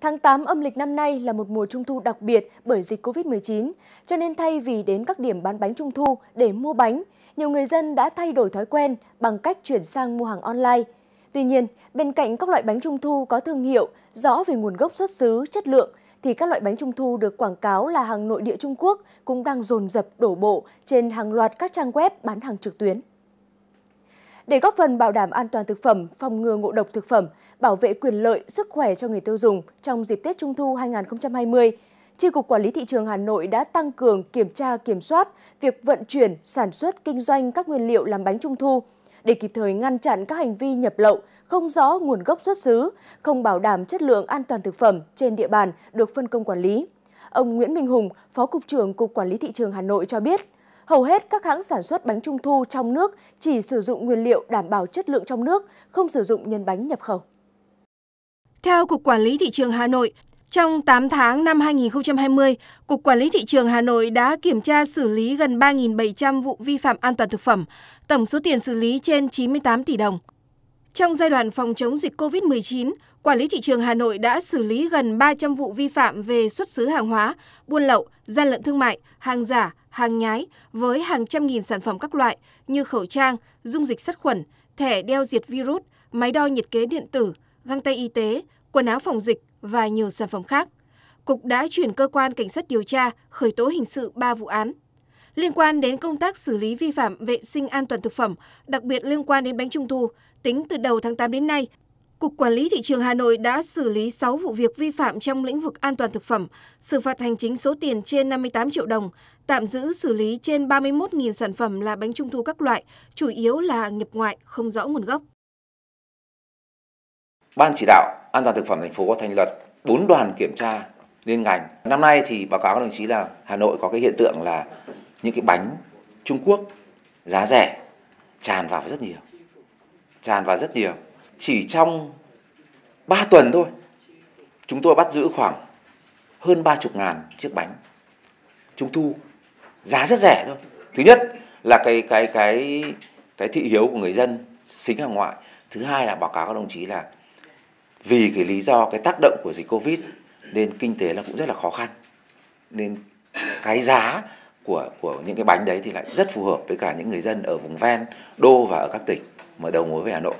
Tháng 8 âm lịch năm nay là một mùa trung thu đặc biệt bởi dịch Covid-19, cho nên thay vì đến các điểm bán bánh trung thu để mua bánh, nhiều người dân đã thay đổi thói quen bằng cách chuyển sang mua hàng online. Tuy nhiên, bên cạnh các loại bánh trung thu có thương hiệu, rõ về nguồn gốc xuất xứ, chất lượng, thì các loại bánh trung thu được quảng cáo là hàng nội địa Trung Quốc cũng đang dồn dập đổ bộ trên hàng loạt các trang web bán hàng trực tuyến. Để góp phần bảo đảm an toàn thực phẩm, phòng ngừa ngộ độc thực phẩm, bảo vệ quyền lợi, sức khỏe cho người tiêu dùng trong dịp Tết Trung thu 2020, Tri Cục Quản lý Thị trường Hà Nội đã tăng cường kiểm tra kiểm soát việc vận chuyển, sản xuất, kinh doanh các nguyên liệu làm bánh trung thu để kịp thời ngăn chặn các hành vi nhập lậu, không rõ nguồn gốc xuất xứ, không bảo đảm chất lượng an toàn thực phẩm trên địa bàn được phân công quản lý. Ông Nguyễn Minh Hùng, Phó Cục trưởng Cục Quản lý Thị trường Hà Nội cho biết, Hầu hết các hãng sản xuất bánh trung thu trong nước chỉ sử dụng nguyên liệu đảm bảo chất lượng trong nước, không sử dụng nhân bánh nhập khẩu. Theo Cục Quản lý Thị trường Hà Nội, trong 8 tháng năm 2020, Cục Quản lý Thị trường Hà Nội đã kiểm tra xử lý gần 3.700 vụ vi phạm an toàn thực phẩm, tổng số tiền xử lý trên 98 tỷ đồng. Trong giai đoạn phòng chống dịch COVID-19, quản lý thị trường Hà Nội đã xử lý gần 300 vụ vi phạm về xuất xứ hàng hóa, buôn lậu, gian lận thương mại, hàng giả, hàng nhái với hàng trăm nghìn sản phẩm các loại như khẩu trang, dung dịch sát khuẩn, thẻ đeo diệt virus, máy đo nhiệt kế điện tử, găng tay y tế, quần áo phòng dịch và nhiều sản phẩm khác. Cục đã chuyển cơ quan cảnh sát điều tra khởi tố hình sự 3 vụ án. Liên quan đến công tác xử lý vi phạm vệ sinh an toàn thực phẩm, đặc biệt liên quan đến bánh trung thu, Tính từ đầu tháng 8 đến nay, Cục Quản lý Thị trường Hà Nội đã xử lý 6 vụ việc vi phạm trong lĩnh vực an toàn thực phẩm, xử phạt hành chính số tiền trên 58 triệu đồng, tạm giữ xử lý trên 31.000 sản phẩm là bánh trung thu các loại, chủ yếu là nhập ngoại không rõ nguồn gốc. Ban chỉ đạo an toàn thực phẩm thành phố có thành lập 4 đoàn kiểm tra liên ngành. Năm nay thì báo cáo các đồng chí là Hà Nội có cái hiện tượng là những cái bánh Trung Quốc giá rẻ tràn vào rất nhiều tràn vào rất nhiều. Chỉ trong 3 tuần thôi, chúng tôi bắt giữ khoảng hơn 30 ngàn chiếc bánh trung thu. Giá rất rẻ thôi. Thứ nhất là cái cái cái cái thị hiếu của người dân xính hàng ngoại. Thứ hai là báo cáo các đồng chí là vì cái lý do cái tác động của dịch Covid nên kinh tế là cũng rất là khó khăn. Nên cái giá của của những cái bánh đấy thì lại rất phù hợp với cả những người dân ở vùng ven, đô và ở các tỉnh mở đầu mối với Hà Nội.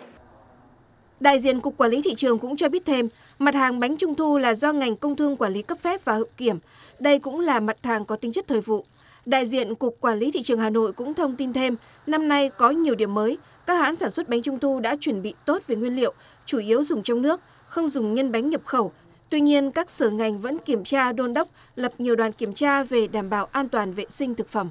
Đại diện Cục Quản lý Thị trường cũng cho biết thêm, mặt hàng bánh trung thu là do ngành công thương quản lý cấp phép và hậu kiểm. Đây cũng là mặt hàng có tính chất thời vụ. Đại diện Cục Quản lý Thị trường Hà Nội cũng thông tin thêm, năm nay có nhiều điểm mới. Các hãng sản xuất bánh trung thu đã chuẩn bị tốt về nguyên liệu, chủ yếu dùng trong nước, không dùng nhân bánh nhập khẩu. Tuy nhiên, các sở ngành vẫn kiểm tra đôn đốc, lập nhiều đoàn kiểm tra về đảm bảo an toàn vệ sinh thực phẩm.